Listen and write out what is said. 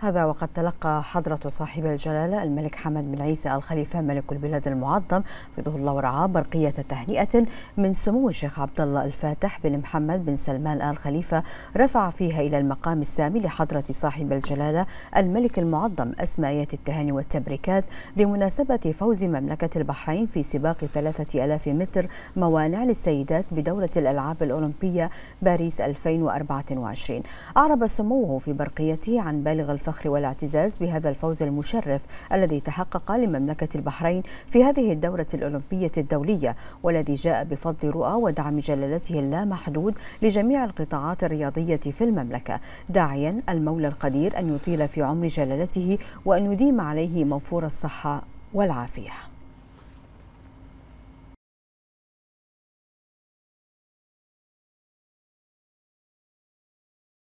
هذا وقد تلقى حضرة صاحب الجلالة الملك حمد بن عيسى الخليفة ملك البلاد المعظم فضه الله ورعاه برقية تهنئة من سمو الشيخ عبد الله الفاتح بن محمد بن سلمان آل خليفة رفع فيها إلى المقام السامي لحضرة صاحب الجلالة الملك المعظم أسمائية التهاني والتبريكات بمناسبة فوز مملكة البحرين في سباق 3000 متر موانع للسيدات بدورة الألعاب الأولمبية باريس 2024 أعرب سموه في برقيته عن بالغ الف الفخر والاعتزاز بهذا الفوز المشرف الذي تحقق لمملكة البحرين في هذه الدورة الأولمبية الدولية والذي جاء بفضل رؤى ودعم جلالته اللامحدود لجميع القطاعات الرياضية في المملكة داعيا المولى القدير أن يطيل في عمر جلالته وأن يديم عليه موفور الصحة والعافية